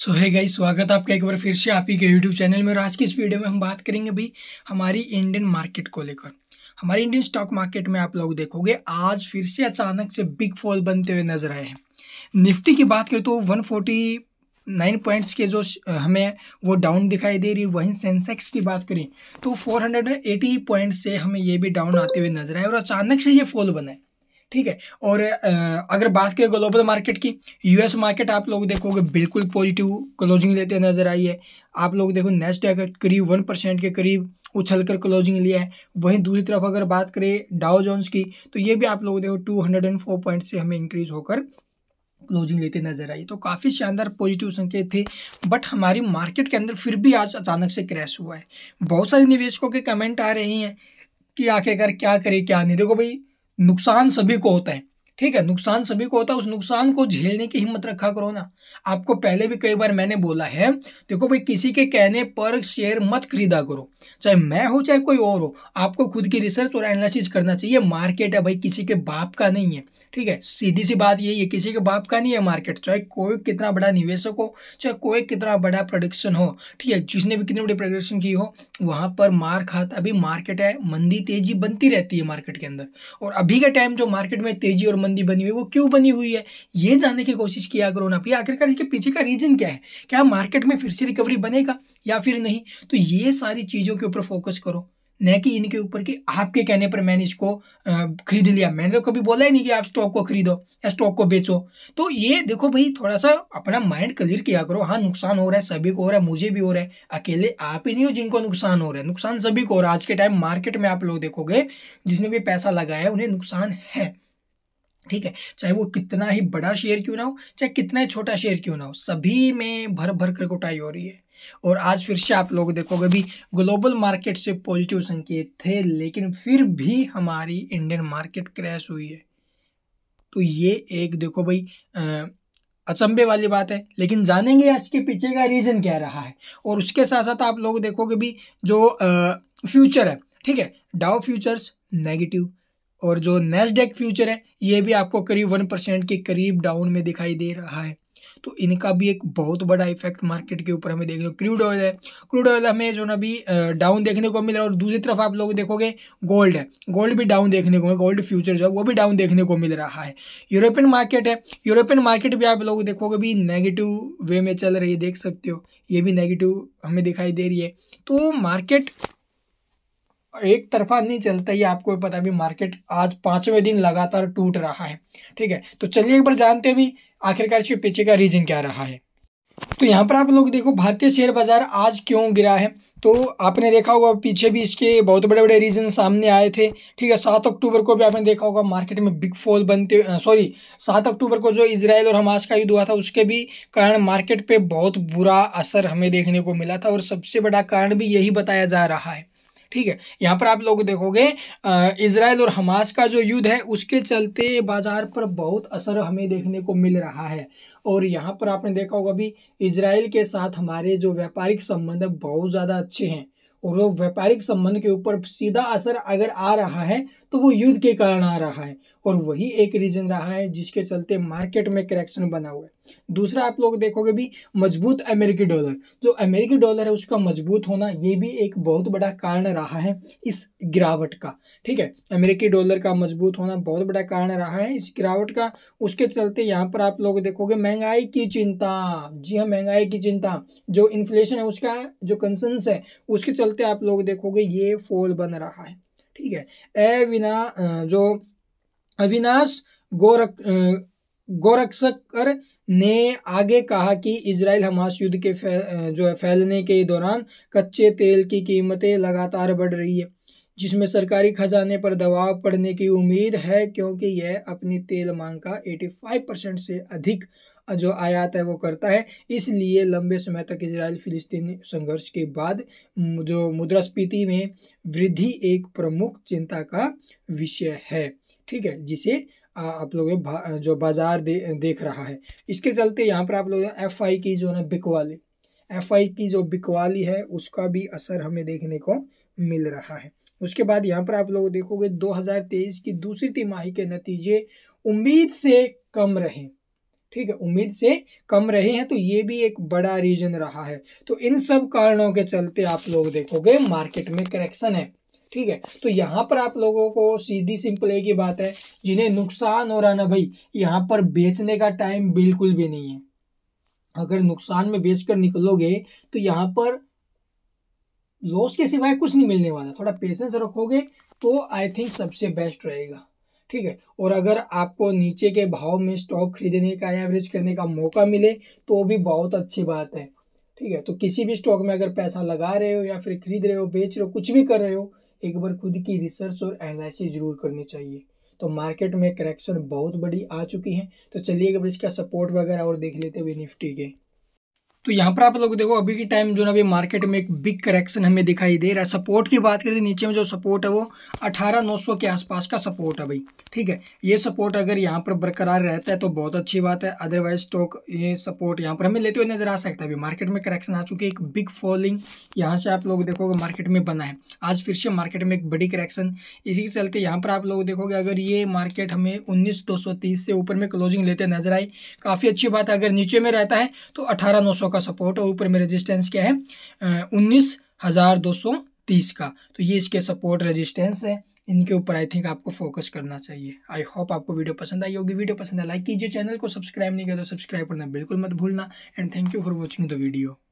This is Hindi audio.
सो है गाई स्वागत आपका एक बार फिर से आप ही के यूट्यूब चैनल में और आज की इस वीडियो में हम बात करेंगे भाई हमारी इंडियन मार्केट को लेकर हमारे इंडियन स्टॉक मार्केट में आप लोग देखोगे आज फिर से अचानक से बिग फॉल बनते हुए नजर आए हैं निफ्टी की बात करें तो वन नाइन पॉइंट्स के जो हमें वो डाउन दिखाई दे रही है वहीं सेंसेक्स की बात करें तो फोर हंड्रेड एंड एटी से हमें ये भी डाउन आते हुए नजर आए और अचानक से ये फॉल बनाए ठीक है और अगर बात करें ग्लोबल मार्केट की यूएस मार्केट आप लोग देखोगे बिल्कुल पॉजिटिव क्लोजिंग लेते नज़र आई है आप लोग देखो नेक्स्ट अगर करीब वन परसेंट के करीब उछल कर क्लोजिंग लिया है वहीं दूसरी तरफ अगर बात करें डाओ जोन्स की तो ये भी आप लोग देखो two hundred and four point से हमें इंक्रीज होकर क्लोजिंग लेते नजर आई तो काफ़ी शानदार पॉजिटिव संकेत थे बट हमारी मार्केट के अंदर फिर भी आज अचानक से क्रैश हुआ है बहुत सारे निवेशकों के कमेंट आ रहे हैं कि आखिरकार क्या करे क्या नहीं देखो भाई नुकसान सभी को होता है ठीक है नुकसान सभी को होता है उस नुकसान को झेलने की हिम्मत रखा करो ना आपको पहले भी कई बार मैंने बोला है देखो भाई किसी के कहने पर शेयर मत खरीदा करो चाहे मैं हो चाहे कोई और हो आपको खुद की रिसर्च और एनालिसिस करना चाहिए मार्केट है भाई किसी के बाप का नहीं है ठीक है सीधी सी बात यही है किसी के बाप का नहीं है मार्केट चाहे कोई कितना बड़ा निवेशक हो चाहे कोई कितना बड़ा प्रोडक्शन हो ठीक है जिसने भी कितनी बड़ी प्रोडक्शन की हो वहाँ पर मार खाता अभी मार्केट है मंदी तेजी बनती रहती है मार्केट के अंदर और अभी का टाइम जो मार्केट में तेजी और मंदी शराबबंदी बनी हुई है वो क्यों बनी हुई है ये जानने की कोशिश किया करो ना आखिरकार इसके पीछे का रीज़न क्या है क्या मार्केट में फिर से रिकवरी बनेगा या फिर नहीं तो ये सारी चीज़ों के ऊपर फोकस करो न कि इनके ऊपर कि आपके कहने पर मैंने इसको खरीद लिया मैंने तो कभी बोला ही नहीं कि आप स्टॉक को खरीदो या स्टॉक को बेचो तो ये देखो भाई थोड़ा सा अपना माइंड क्लियर किया करो हाँ नुकसान हो रहा है सभी को हो रहा है मुझे भी हो रहा है अकेले आप ही नहीं हो जिनको नुकसान हो रहा है नुकसान सभी को हो रहा है आज के टाइम मार्केट में आप लोग देखोगे जिसने भी पैसा लगाया है उन्हें नुकसान है ठीक है चाहे वो कितना ही बड़ा शेयर क्यों ना हो चाहे कितना ही छोटा शेयर क्यों ना हो सभी में भर भर कर कोटाई हो रही है और आज फिर से आप लोग देखोगे भी ग्लोबल मार्केट से पॉजिटिव संकेत थे लेकिन फिर भी हमारी इंडियन मार्केट क्रैश हुई है तो ये एक देखो भाई अचंभे अचंबे वाली बात है लेकिन जानेंगे आज के पीछे का रीज़न क्या रहा है और उसके साथ साथ आप लोग देखोगे भी जो आ, फ्यूचर है ठीक है डाउ फ्यूचर्स नेगेटिव और जो नेस्डेक फ्यूचर है ये भी आपको करीब वन परसेंट के करीब डाउन में दिखाई दे रहा है तो इनका भी एक बहुत बड़ा इफेक्ट मार्केट के ऊपर हमें देख रहे हो क्रूड ऑयल है क्रूड ऑयल हमें जो ना अभी डाउन देखने को मिल रहा है और दूसरी तरफ आप लोग देखोगे गोल्ड है गोल्ड भी डाउन देखने को गोल्ड फ्यूचर जो है वो भी डाउन देखने को मिल रहा है यूरोपियन मार्केट है यूरोपियन मार्केट भी आप लोग देखोगे भी नेगेटिव वे में चल रही है देख सकते हो ये भी नेगेटिव हमें दिखाई दे रही है तो मार्केट एक तरफा नहीं चलता ये आपको पता भी मार्केट आज पाँचवें दिन लगातार टूट रहा है ठीक है तो चलिए एक बार जानते भी आखिरकार इसके पीछे का रीजन क्या रहा है तो यहाँ पर आप लोग देखो भारतीय शेयर बाजार आज क्यों गिरा है तो आपने देखा होगा पीछे भी इसके बहुत बड़े बड़े रीजन सामने आए थे ठीक है सात अक्टूबर को भी आपने देखा होगा मार्केट में बिग फॉल बनते सॉरी सात अक्टूबर को जो इसराइल और हमास का युद्ध हुआ था उसके भी कारण मार्केट पे बहुत बुरा असर हमें देखने को मिला था और सबसे बड़ा कारण भी यही बताया जा रहा है ठीक है यहाँ पर आप लोग देखोगे इसराइल और हमास का जो युद्ध है उसके चलते बाज़ार पर बहुत असर हमें देखने को मिल रहा है और यहाँ पर आपने देखा होगा अभी इसराइल के साथ हमारे जो व्यापारिक संबंध बहुत ज़्यादा अच्छे हैं और वो व्यापारिक संबंध के ऊपर सीधा असर अगर आ रहा है तो वो युद्ध के कारण आ रहा है और वही एक रीजन रहा है जिसके चलते मार्केट में करेक्शन बना हुआ है दूसरा आप लोग देखोगे भी मजबूत अमेरिकी डॉलर जो अमेरिकी डॉलर है उसका मजबूत होना ये भी एक बहुत बड़ा कारण रहा है इस गिरावट का ठीक है अमेरिकी डॉलर का मजबूत होना बहुत बड़ा कारण रहा है इस गिरावट का उसके चलते यहाँ पर आप लोग देखोगे महंगाई की चिंता जी हाँ महंगाई की चिंता जो इन्फ्लेशन है उसका जो कंसर्न्स है उसके चलते आप लोग देखोगे ये फॉल बन रहा है ठीक है अविना जो अविनाश गोरख गोरक्षकर ने आगे कहा कि इसराइल हमास युद्ध के फै, जो है फैलने के दौरान कच्चे तेल की कीमतें लगातार बढ़ रही है जिसमें सरकारी खजाने पर दबाव पड़ने की उम्मीद है क्योंकि यह अपनी तेल मांग का 85 परसेंट से अधिक जो आयात है वो करता है इसलिए लंबे समय तक इसराइल फिलिस्तीन संघर्ष के बाद जो मुद्रास्फीति में वृद्धि एक प्रमुख चिंता का विषय है ठीक है जिसे आप लोग जो बाजार दे, देख रहा है इसके चलते यहाँ पर आप लोग एफ आई की जो है बिकवाली एफ आई की जो बिकवाली है उसका भी असर हमें देखने को मिल रहा है उसके बाद यहाँ पर आप लोग देखोगे 2023 की दूसरी तिमाही के नतीजे उम्मीद से कम रहें ठीक है उम्मीद से कम रहे हैं तो ये भी एक बड़ा रीजन रहा है तो इन सब कारणों के चलते आप लोग देखोगे मार्केट में करेक्शन है ठीक है तो यहाँ पर आप लोगों को सीधी सिंपल एक ही बात है जिन्हें नुकसान हो रहा ना भाई यहाँ पर बेचने का टाइम बिल्कुल भी नहीं है अगर नुकसान में बेच कर निकलोगे तो यहाँ पर लॉस के सिवाय कुछ नहीं मिलने वाला थोड़ा पेशेंस रखोगे तो आई थिंक सबसे बेस्ट रहेगा ठीक है और अगर आपको नीचे के भाव में स्टॉक खरीदने का या एवरेज करने का मौका मिले तो भी बहुत अच्छी बात है ठीक है तो किसी भी स्टॉक में अगर पैसा लगा रहे हो या फिर खरीद रहे हो बेच रहे हो कुछ भी कर रहे हो एक बार खुद की रिसर्च और एनालिसिस जरूर करनी चाहिए तो मार्केट में करेक्शन बहुत बड़ी आ चुकी है तो चलिए एक बार इसका सपोर्ट वगैरह और देख लेते हुए निफ्टी के तो यहाँ पर आप लोग देखो अभी के टाइम जो ना अभी मार्केट में एक बिग करेक्शन हमें दिखाई दे रहा है सपोर्ट की बात करें तो नीचे में जो सपोर्ट है वो अठारह नौ सौ के आसपास का सपोर्ट है भाई ठीक है ये सपोर्ट अगर यहाँ पर बरकरार रहता है तो बहुत अच्छी बात है अदरवाइज स्टॉक ये सपोर्ट यहाँ पर हमें लेते हुए नजर आ सकता है अभी मार्केट में करेक्शन आ चुकी है एक बिग फॉलिंग यहाँ से आप लोग देखोगे मार्केट में बना है आज फिर से मार्केट में एक बड़ी करेक्शन इसी के चलते यहाँ पर आप लोग देखोगे अगर ये मार्केट हमें उन्नीस से ऊपर में क्लोजिंग लेते नजर आई काफ़ी अच्छी बात है अगर नीचे में रहता है तो अठारह सौ का सपोर्ट और ऊपर में रेजिस्टेंस क्या है उन्नीस हज़ार दो सौ तीस का तो ये इसके सपोर्ट रेजिस्टेंस है इनके ऊपर आई थिंक आपको फोकस करना चाहिए आई होप आपको वीडियो पसंद आई होगी वीडियो पसंद है लाइक कीजिए चैनल को सब्सक्राइब नहीं किया तो सब्सक्राइब करना बिल्कुल मत भूलना and thank you for watching the video